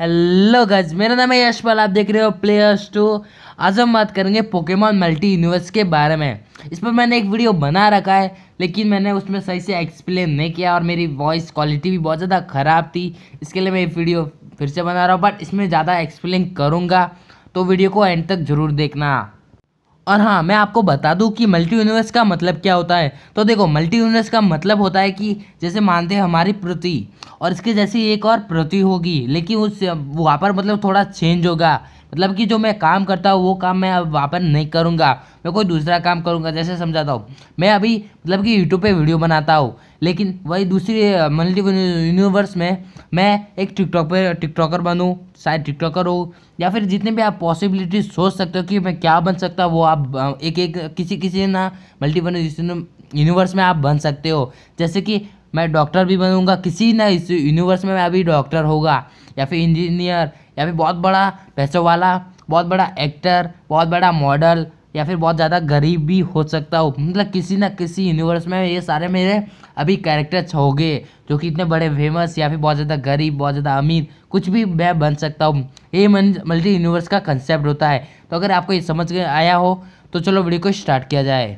hello गज मेरा नाम है यशपाल आप देख रहे हो प्लेयर्स टू आज हम बात करेंगे पोकेमॉन मल्टी यूनिवर्स के बारे में इस पर मैंने एक वीडियो बना रखा है लेकिन मैंने उसमें सही से एक्सप्लेन नहीं किया और मेरी वॉइस क्वालिटी भी बहुत ज़्यादा ख़राब थी इसके लिए मैं ये वीडियो फिर से बना रहा हूँ बट इसमें ज़्यादा एक्सप्लेन करूँगा तो वीडियो को एंड तक ज़रूर देखना और हाँ मैं आपको बता दूँ कि मल्टी यूनिवर्स का मतलब क्या होता है तो देखो मल्टी यूनिवर्स का मतलब होता है कि जैसे मानते हैं हमारी पृथ्वी और इसके जैसी एक और पृथ्वी होगी लेकिन उस वहाँ पर मतलब थोड़ा चेंज होगा मतलब कि जो मैं काम करता हूँ वो काम मैं अब वापस नहीं करूँगा मैं कोई दूसरा काम करूँगा जैसे समझाता हूँ मैं अभी मतलब कि यूट्यूब पे वीडियो बनाता हूँ लेकिन वही दूसरी मल्टी यूनिवर्स में मैं एक टिकटॉक पर टिकटॉकर बनूँ शायद टिकटॉकर हो या फिर जितने भी आप पॉसिबिलिटी सोच सकते हो कि मैं क्या बन सकता वो आप एक एक किसी किसी ना मल्टी यूनिवर्स में आप बन सकते हो जैसे कि मैं डॉक्टर भी बनूंगा किसी ना इस यूनिवर्स में मैं अभी डॉक्टर होगा या फिर इंजीनियर या फिर बहुत बड़ा पैसों वाला बहुत बड़ा एक्टर बहुत बड़ा मॉडल या फिर बहुत ज़्यादा गरीब भी हो सकता हो मतलब किसी ना किसी यूनिवर्स में ये सारे मेरे अभी कैरेक्टर्स हो गए जो कि इतने बड़े फेमस या फिर बहुत ज़्यादा गरीब बहुत ज़्यादा अमीर कुछ भी मैं बन सकता हूँ ये मन मल्टी यूनिवर्स का कंसेप्ट होता है तो अगर आपको ये समझ में आया हो तो चलो वीडियो को स्टार्ट किया जाए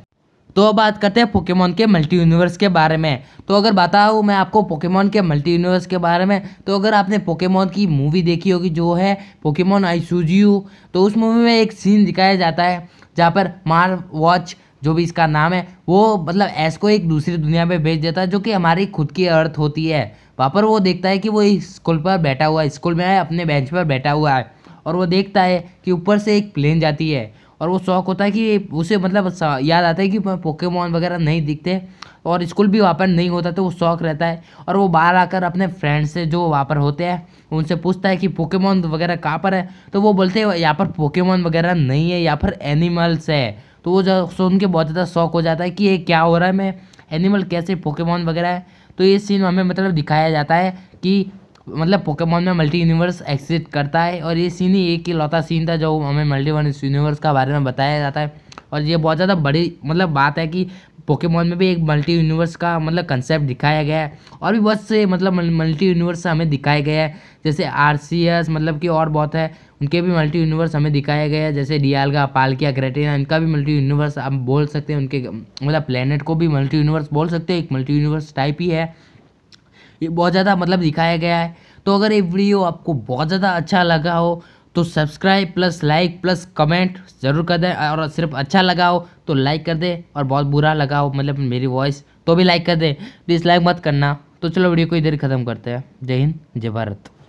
तो अब बात करते हैं पोकेमॉन के मल्टी यूनिवर्स के बारे में तो अगर बताऊँ मैं आपको पोकेमॉन के मल्टी यूनिवर्स के बारे में तो अगर आपने पोकेमॉन की मूवी देखी होगी जो है पोकेमॉन आई सूजियो तो उस मूवी में एक सीन दिखाया जाता है जहाँ पर मार वॉच जो भी इसका नाम है वो मतलब ऐस को एक दूसरी दुनिया में भेज देता है जो कि हमारी खुद की अर्थ होती है वहाँ पर वो देखता है कि वो स्कूल पर बैठा हुआ है स्कूल में है अपने बेंच पर बैठा हुआ है और वो देखता है कि ऊपर से एक प्लेन जाती है और वो शौक होता है कि उसे मतलब याद आता है कि पोकेमोन वगैरह नहीं दिखते और स्कूल भी वहाँ पर नहीं होता तो वो शौक रहता है और वो बाहर आकर अपने फ्रेंड से जो वहाँ पर होते हैं उनसे पूछता है कि पोकेमॉन वगैरह कहाँ पर है तो वो बोलते हैं यहाँ पर पोकेमॉन वगैरह नहीं है यहाँ पर एनिमल्स है तो वो जो सुन के बहुत ज़्यादा शौक हो जाता है कि ये क्या हो रहा है मैं एनिमल कैसे पोकेमॉन वगैरह है तो ये सीन हमें मतलब दिखाया जाता है कि मतलब पोकेमोन में मल्टी यूनिवर्स एक्सिस्ट करता है और ये सीन ही एक ही लौता सीन था जो हमें मल्टी यूनिवर्स का बारे में बताया जाता है और ये बहुत ज़्यादा बड़ी मतलब बात है कि पोकेमोन में भी एक मल्टी यूनिवर्स का मतलब कंसेप्ट दिखाया गया है और भी बहुत से मतलब मल्टी यूनिवर्स हमें दिखाया गया है जैसे आर मतलब कि और बहुत है उनके भी मल्टी यूनिवर्स हमें दिखाया गया है जैसे डियालगा पालकिया ग्रेटेना इनका भी मल्टी यूनिवर्स आप बोल सकते हैं उनके मतलब प्लानट को भी मल्टी यूनिवर्स बोल सकते हैं एक मल्टी यूनिवर्स टाइप ही है ये बहुत ज़्यादा मतलब दिखाया गया है तो अगर ये वीडियो आपको बहुत ज़्यादा अच्छा लगा हो तो subscribe plus like plus comment ज़रूर कर दें और सिर्फ अच्छा लगा हो तो लाइक कर दें और बहुत बुरा लगा हो मतलब मेरी वॉइस तो भी लाइक कर दें डिसलाइक मत करना तो चलो वीडियो को इधर ख़त्म करते हैं जय हिंद जय भारत